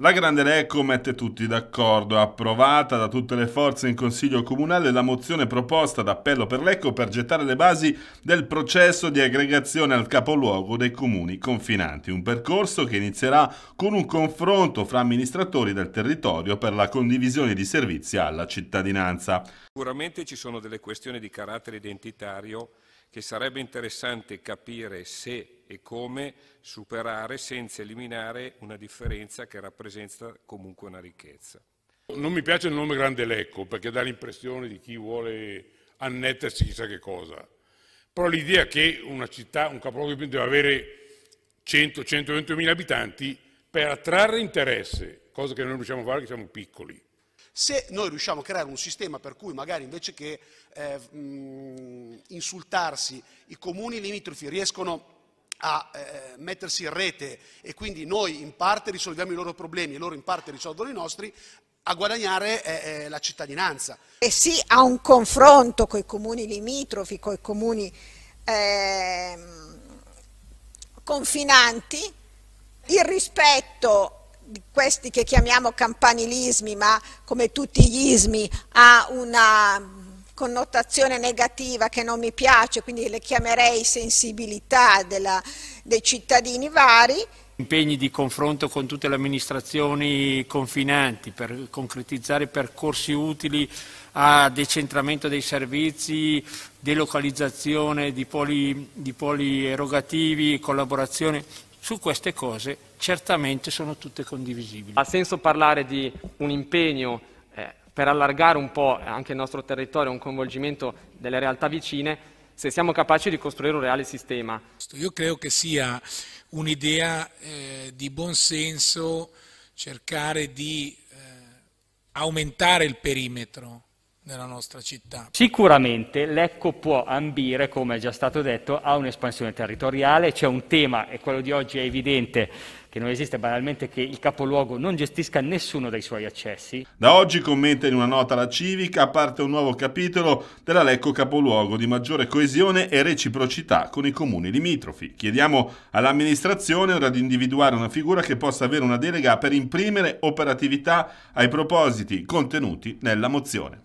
La Grande Lecco mette tutti d'accordo. Approvata da tutte le forze in Consiglio Comunale la mozione proposta d'appello per Lecco per gettare le basi del processo di aggregazione al capoluogo dei comuni confinanti. Un percorso che inizierà con un confronto fra amministratori del territorio per la condivisione di servizi alla cittadinanza. Sicuramente ci sono delle questioni di carattere identitario che sarebbe interessante capire se e come superare senza eliminare una differenza che rappresenta comunque una ricchezza. Non mi piace il nome Grande Lecco perché dà l'impressione di chi vuole annettersi chissà che cosa, però l'idea che una città, un capoluogo di deve avere 100-120 mila abitanti per attrarre interesse, cosa che non riusciamo a fare perché siamo piccoli. Se noi riusciamo a creare un sistema per cui magari invece che eh, mh, insultarsi i comuni limitrofi riescono a a eh, mettersi in rete e quindi noi in parte risolviamo i loro problemi e loro in parte risolvono i nostri, a guadagnare eh, eh la cittadinanza. E sì a un confronto con i comuni limitrofi, con i comuni eh, confinanti, il rispetto di questi che chiamiamo campanilismi, ma come tutti gli ismi ha una connotazione negativa che non mi piace, quindi le chiamerei sensibilità della, dei cittadini vari. Impegni di confronto con tutte le amministrazioni confinanti per concretizzare percorsi utili a decentramento dei servizi, delocalizzazione di poli, di poli erogativi, collaborazione su queste cose certamente sono tutte condivisibili. Ha senso parlare di un impegno per allargare un po' anche il nostro territorio, un coinvolgimento delle realtà vicine, se siamo capaci di costruire un reale sistema. Io credo che sia un'idea eh, di buon senso cercare di eh, aumentare il perimetro, nella nostra città. Sicuramente l'Ecco può ambire, come è già stato detto, a un'espansione territoriale, c'è un tema, e quello di oggi è evidente, che non esiste banalmente che il capoluogo non gestisca nessuno dei suoi accessi. Da oggi commenta in una nota la Civica parte un nuovo capitolo della Lecco capoluogo di maggiore coesione e reciprocità con i comuni limitrofi. Chiediamo all'amministrazione ora di individuare una figura che possa avere una delega per imprimere operatività ai propositi contenuti nella mozione.